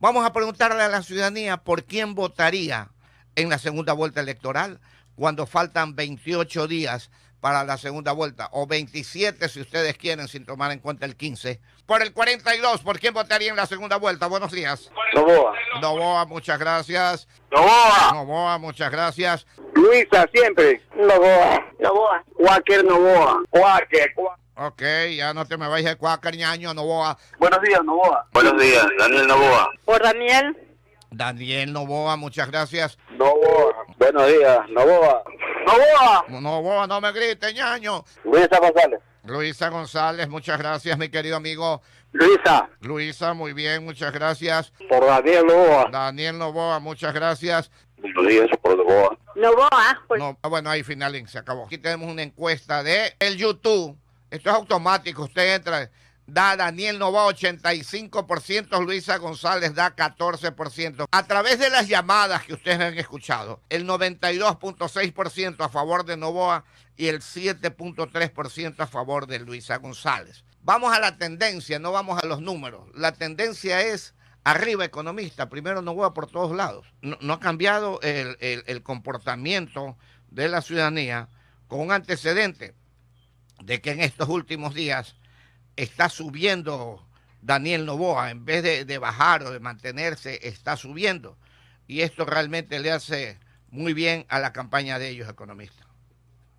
Vamos a preguntarle a la ciudadanía por quién votaría en la segunda vuelta electoral cuando faltan 28 días para la segunda vuelta, o 27 si ustedes quieren, sin tomar en cuenta el 15. Por el 42, ¿por quién votaría en la segunda vuelta? Buenos días. Noboa. Noboa, muchas gracias. Noboa. Noboa, muchas gracias. Luisa, siempre. No Novoa. Walker Novoa. Walker. Ok, ya no te me vayas de Cuácar, ñaño, Novoa. Buenos días, Novoa. Buenos días, Daniel Novoa. Por Daniel. Daniel Novoa, muchas gracias. Novoa, buenos días, Novoa. Novoa. Novoa, no me grites, ñaño. Luisa González. Luisa González, muchas gracias, mi querido amigo. Luisa. Luisa, muy bien, muchas gracias. Por Daniel Novoa. Daniel Novoa, muchas gracias. Buenos días, por Novoa. Novoa. Pues. Ah, bueno, ahí final, se acabó. Aquí tenemos una encuesta de el YouTube. Esto es automático. Usted entra, da Daniel Novoa 85%, Luisa González da 14%. A través de las llamadas que ustedes han escuchado, el 92.6% a favor de Novoa y el 7.3% a favor de Luisa González. Vamos a la tendencia, no vamos a los números. La tendencia es arriba economista, primero Novoa por todos lados. No, ha cambiado el, el comportamiento de la ciudadanía con un antecedente de que en estos últimos días está subiendo Daniel Novoa, en vez de, bajar o de mantenerse, está subiendo. Y esto realmente le hace muy bien a la campaña de ellos, economistas.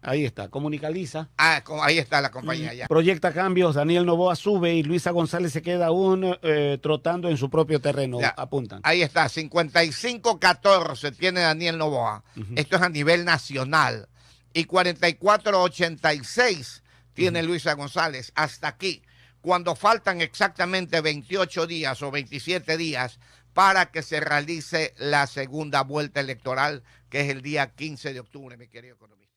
Ahí está, Comunicaliza. Ah, ahí está la compañía mm. ya. Proyecta cambios, Daniel Novoa sube y Luisa González se queda aún eh, trotando en su propio terreno, apuntan. Ahí está, 55-14 tiene Daniel Novoa. Esto es a nivel nacional. Y 44-86 tiene Luisa González hasta aquí, cuando faltan exactamente 28 días o 27 días para que se realice la segunda vuelta electoral, que es el día 15 de octubre, mi querido economista.